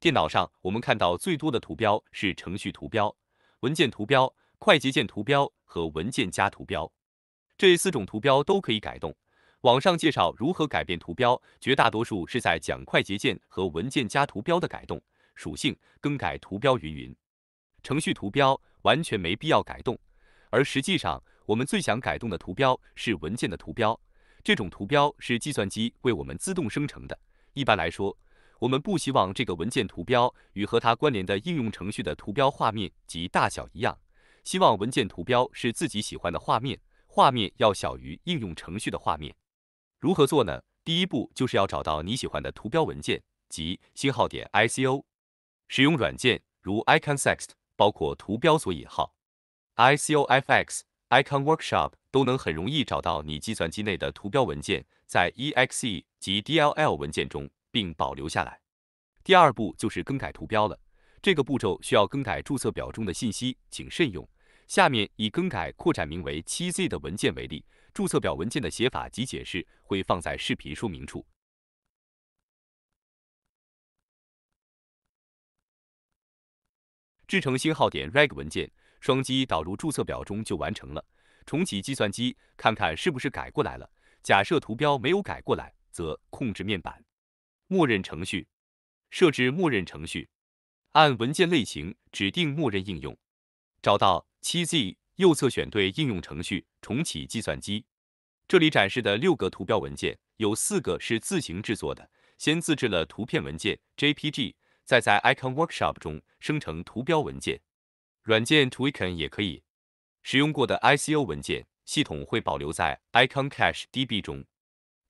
电脑上，我们看到最多的图标是程序图标、文件图标、快捷键图标和文件夹图标。这四种图标都可以改动。网上介绍如何改变图标，绝大多数是在讲快捷键和文件夹图标的改动属性、更改图标云云。程序图标完全没必要改动，而实际上，我们最想改动的图标是文件的图标。这种图标是计算机为我们自动生成的，一般来说。我们不希望这个文件图标与和它关联的应用程序的图标画面及大小一样，希望文件图标是自己喜欢的画面，画面要小于应用程序的画面。如何做呢？第一步就是要找到你喜欢的图标文件即星号点 ICO。使用软件如 i c o n s e x t 包括图标索引号、ICOFX、Icon Workshop 都能很容易找到你计算机内的图标文件，在 EXE 及 DLL 文件中。并保留下来。第二步就是更改图标了，这个步骤需要更改注册表中的信息，请慎用。下面以更改扩展名为 7z 的文件为例，注册表文件的写法及解释会放在视频说明处。制成星号点 reg 文件，双击导入注册表中就完成了。重启计算机，看看是不是改过来了。假设图标没有改过来，则控制面板。默认程序，设置默认程序，按文件类型指定默认应用，找到七 z，右侧选对应用程序，重启计算机。这里展示的六个图标文件，有四个是自行制作的，先自制了图片文件 JPG，再在 Icon Workshop 中生成图标文件，软件 t w i c e n 也可以。使用过的 ICO 文件，系统会保留在 Icon Cache DB 中。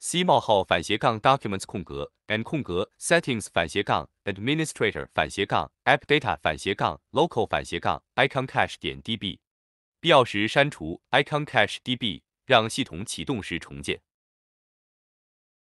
c 冒号反斜杠 documents 空格 and 空格 settings 反斜杠 administrator 反斜杠 appdata 反斜杠 local 反斜杠 iconcache 点 db，必要时删除 iconcache.db，让系统启动时重建。